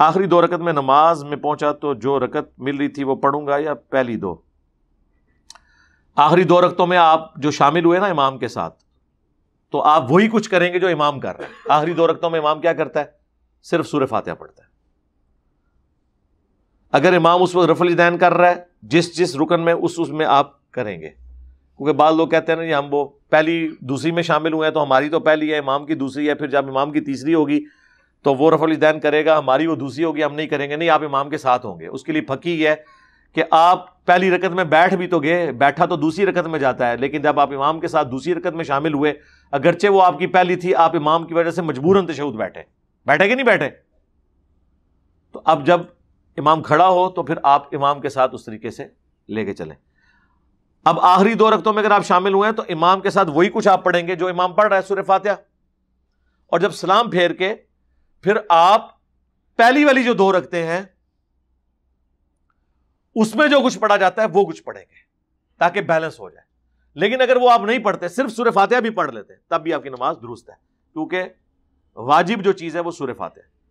आखिरी दो रकत में नमाज में पहुंचा तो जो रकत मिल रही थी वो पढ़ूंगा या पहली दो आखिरी दो रकतों में आप जो शामिल हुए ना इमाम के साथ तो आप वही कुछ करेंगे जो इमाम कर रहे हैं आखिरी दो रकतों में इमाम क्या करता है सिर्फ सूर्य फातह पढ़ता है अगर इमाम उस वक्त रफल दैन कर रहा है जिस जिस रुकन में उस उसमें आप करेंगे क्योंकि बाद लोग कहते हैं ना हम वो पहली दूसरी में शामिल हुए हैं तो हमारी तो पहली है इमाम की दूसरी है फिर जब इमाम की तीसरी होगी तो वो दैन करेगा हमारी वो दूसरी होगी हम नहीं करेंगे नहीं आप इमाम के साथ होंगे उसके लिए फकी है कि आप पहली रकत में बैठ भी तो गए बैठा तो दूसरी रकत में जाता है लेकिन जब आप इमाम के साथ दूसरी रकत में शामिल हुए अगरचे वो आपकी पहली थी आप इमाम की वजह से मजबूरन तशद बैठे बैठे कि नहीं बैठे तो अब जब इमाम खड़ा हो तो फिर आप इमाम के साथ उस तरीके से लेके चलें अब आखिरी दो रकतों में अगर आप शामिल हुए हैं तो इमाम के साथ वही कुछ आप पढ़ेंगे जो इमाम पढ़ रहा है सूर्य और जब सलाम फेर के फिर आप पहली वाली जो दो रखते हैं उसमें जो कुछ पढ़ा जाता है वो कुछ पढ़ेंगे ताकि बैलेंस हो जाए लेकिन अगर वो आप नहीं पढ़ते सिर्फ सूर्य फातिहा भी पढ़ लेते तब भी आपकी नमाज दुरुस्त है क्योंकि वाजिब जो चीज़ है वो सूर्य फातिहा